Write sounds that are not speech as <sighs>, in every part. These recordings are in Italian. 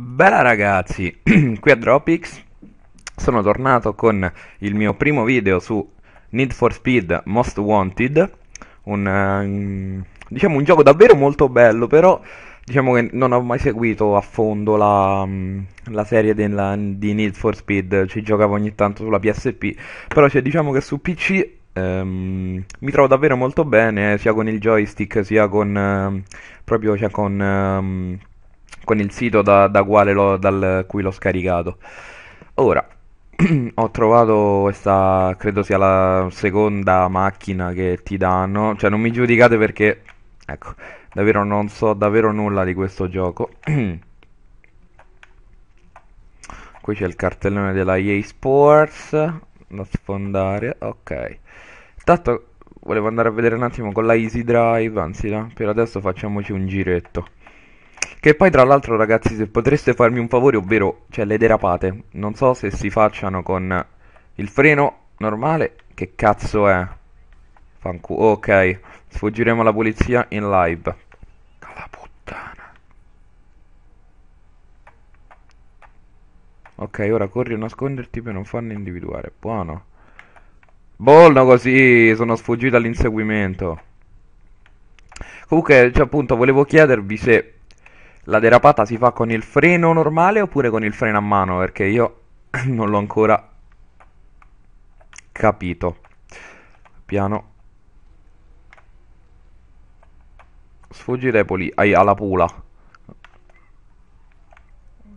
Bella ragazzi, <clears throat> qui a Dropix sono tornato con il mio primo video su Need for Speed Most Wanted un, ehm, diciamo un gioco davvero molto bello però diciamo che non ho mai seguito a fondo la, mm, la serie della, di Need for Speed ci giocavo ogni tanto sulla PSP però cioè, diciamo che su PC ehm, mi trovo davvero molto bene sia con il joystick sia con ehm, proprio cioè, con ehm, con il sito da, da lo, dal cui l'ho scaricato. Ora, <clears throat> ho trovato questa, credo sia la seconda macchina che ti danno, cioè non mi giudicate perché, ecco, davvero non so davvero nulla di questo gioco. <clears throat> Qui c'è il cartellone della EA Sports, da sfondare, ok. Intanto volevo andare a vedere un attimo con la Easy Drive, anzi no, per adesso facciamoci un giretto. Che poi tra l'altro ragazzi se potreste farmi un favore, ovvero cioè, le derapate, non so se si facciano con il freno normale, che cazzo è? Fancu ok, sfuggiremo alla polizia in live. Alla puttana. Ok, ora corri a nasconderti per non farne individuare, buono. Bollo così, sono sfuggito all'inseguimento. Comunque, cioè, appunto, volevo chiedervi se la derapata si fa con il freno normale oppure con il freno a mano? Perché io <clears throat> non l'ho ancora capito. Piano. Sfuggire poli alla pula.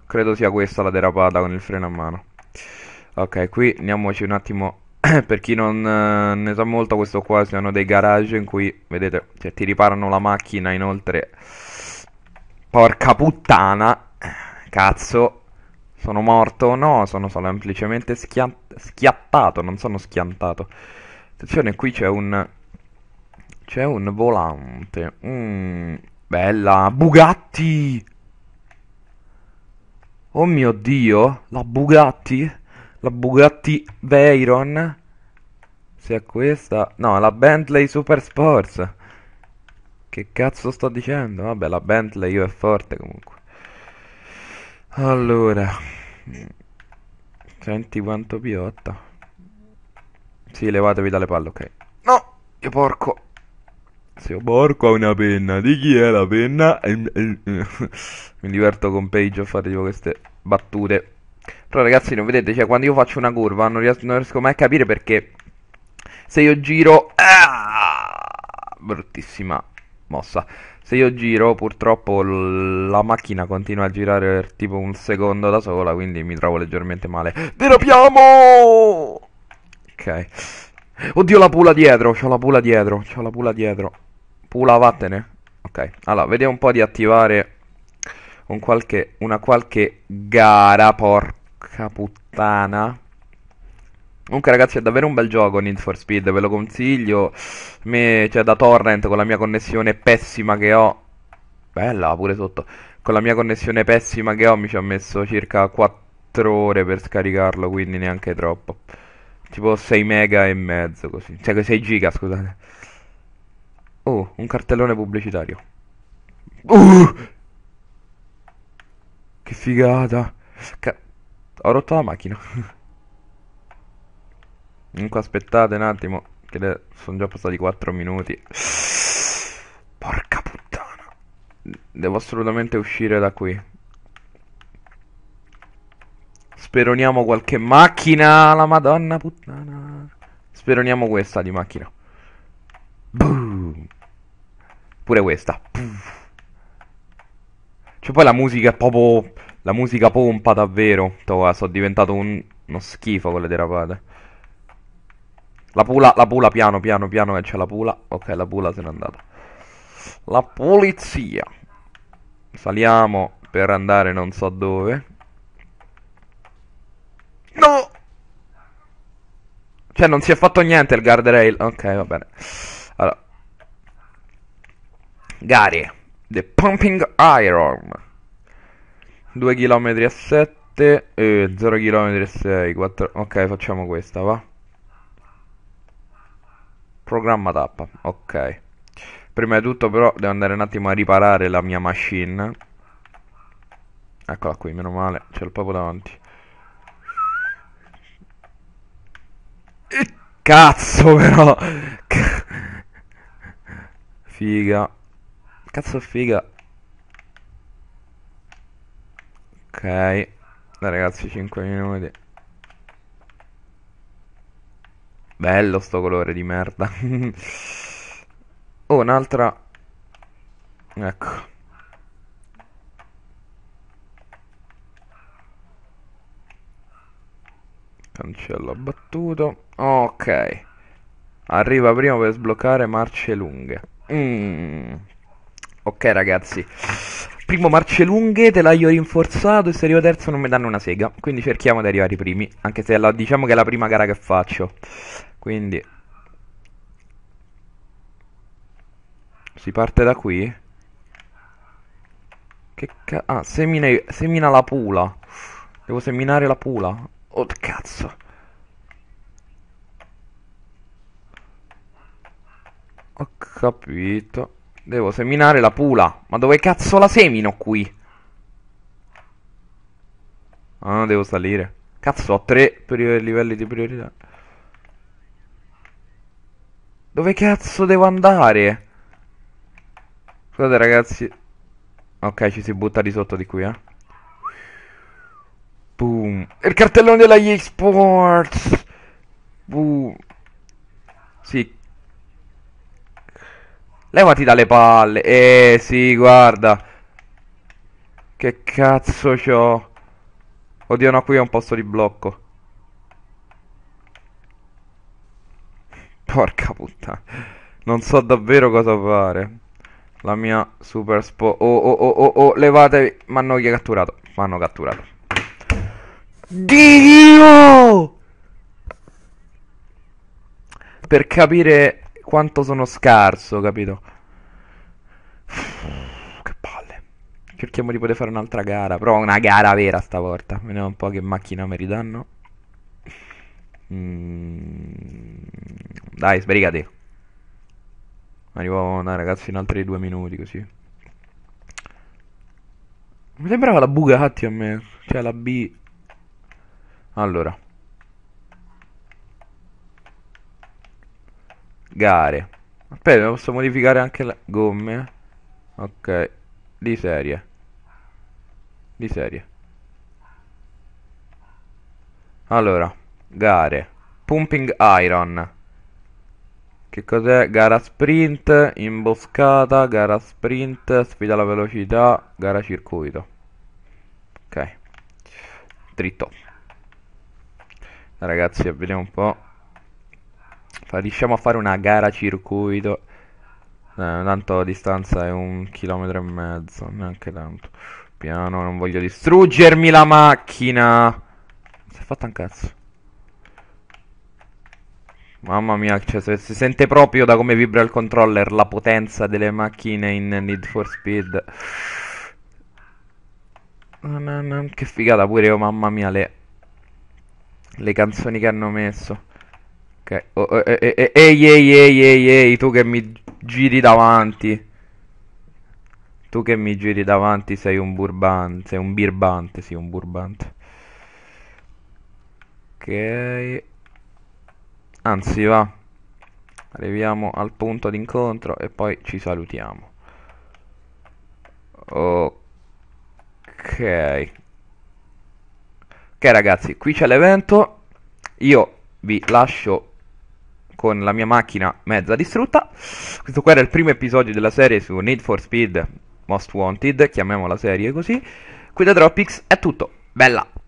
Credo sia questa la derapata con il freno a mano. Ok, qui andiamoci un attimo <clears throat> per chi non eh, ne sa molto questo qua sono dei garage in cui vedete cioè, ti riparano la macchina inoltre Porca puttana. Cazzo. Sono morto no? Sono semplicemente schia schiappato, non sono schiantato. Attenzione, qui c'è un... C'è un volante. Mm, bella. Bugatti! Oh mio Dio, la Bugatti? La Bugatti Veyron? Se è questa... No, la Bentley Super Sports. Che cazzo sto dicendo? Vabbè, la Bentley io è forte comunque. Allora. Senti quanto piotta. Sì, levatevi dalle palle, ok. No, io porco. Se ho porco ha una penna. Di chi è la penna? <laughs> Mi diverto con Page a fare tipo queste battute. Però ragazzi, non vedete, cioè quando io faccio una curva non, ries non riesco mai a capire perché se io giro... Ah! bruttissima mossa. Se io giro, purtroppo la macchina continua a girare per tipo un secondo da sola, quindi mi trovo leggermente male. Derapiamo! Ok. Oddio la pula dietro, c'ho la pula dietro, c'ho la pula dietro. Pula vattene. Ok, allora, vediamo un po' di attivare un qualche, una qualche gara, porca puttana. Comunque ragazzi è davvero un bel gioco Need for Speed, ve lo consiglio. Me, cioè da torrent con la mia connessione pessima che ho. Bella pure sotto. Con la mia connessione pessima che ho mi ci ho messo circa 4 ore per scaricarlo, quindi neanche troppo. Tipo 6 mega e mezzo così. Cioè 6 giga scusate. Oh, un cartellone pubblicitario. Uh! Che figata. ho rotto la macchina. <laughs> Comunque aspettate un attimo, che le... sono già passati 4 minuti. Porca puttana. Devo assolutamente uscire da qui. Speroniamo qualche macchina, la madonna puttana. Speroniamo questa di macchina. Boom. Pure questa. Cioè poi la musica è proprio... La musica pompa davvero. Sono diventato un... uno schifo con le derapate. La pula, la pula, piano, piano, piano che c'è la pula. Ok, la pula se n'è andata. La polizia. Saliamo per andare non so dove. No! Cioè, non si è fatto niente il guardrail. Ok, va bene. Allora. Gare. The Pumping Iron. 2 km a 7 e 0 km a 6. 4... Ok, facciamo questa, va. Programma tappa, ok. Prima di tutto però devo andare un attimo a riparare la mia machine. Eccola qui, meno male, c'è il proprio davanti. Eh, cazzo però! <laughs> Figa. Cazzo figa. Ok. Dai ragazzi, 5 minuti. Bello sto colore di merda. <laughs> oh, un'altra... Ecco. Cancello abbattuto. Ok. Arriva prima per sbloccare marce lunghe. Mm. Ok ragazzi primo marcellunghe, te l'aio rinforzato e se arrivo terzo non mi danno una sega. Quindi cerchiamo di arrivare i primi, anche se la, diciamo che è la prima gara che faccio. Quindi... Si parte da qui? Che cazzo? Ah, semina, semina la pula. Devo seminare la pula. Oh, cazzo. Ho capito. Devo seminare la pula. Ma dove cazzo la semino qui? Ah, devo salire. Cazzo, ho tre livelli di priorità. Dove cazzo devo andare? Scusate ragazzi. Ok, ci si butta di sotto di qui, eh. Boom. Il cartellone della Esports. Boom. Sì, Levati dalle palle. Eh sì, guarda. Che cazzo c'ho? Oddio, no, qui è un posto di blocco. Porca puttana. Non so davvero cosa fare. La mia super spo... Oh, oh, oh, oh, oh, levatevi. Ma hanno catturato. Ma hanno catturato. Dio! Per capire quanto sono scarso, capito? <sighs> Che palle. Cerchiamo di poter fare un'altra gara, però una gara vera stavolta. Vediamo un po' che macchina mi ridanno. Mm. Dai, sbrigati. Arrivo, da ragazzi, in altri due minuti così. Mi sembrava la Bugatti a me, cioè la B. Allora. gare aspetta posso modificare anche le gomme ok di serie di serie allora gare pumping iron che cos'è? Gara sprint, imboscata, gara sprint, sfida alla velocità, gara circuito. Ok. Dritto. Ragazzi, vediamo un po' riusciamo a fare una gara circuito. Eh, tanto la distanza è un chilometro e mezzo, neanche tanto. Piano, non voglio distruggermi la macchina. Si è fatta un cazzo. Mamma mia, cioè, se, si sente proprio da come vibra il controller la potenza delle macchine in Need for Speed. Che figata pure, oh mamma mia, le, le canzoni che hanno messo. Ok. Oh, eh, eh, eh, ehi, ehi, ehi, ehi, ehi, tu che mi giri davanti. Tu che mi giri davanti sei un burbante, sei un birbante, sì, un burbante. Ok. Anzi, va. Arriviamo al punto d'incontro e poi ci salutiamo. Ok. Ok ragazzi, qui c'è l'evento. Io vi lascio con la mia macchina mezza distrutta. Questo qua era il primo episodio della serie su Need for Speed Most Wanted, chiamiamola serie così. Qui da Dropix è tutto, bella!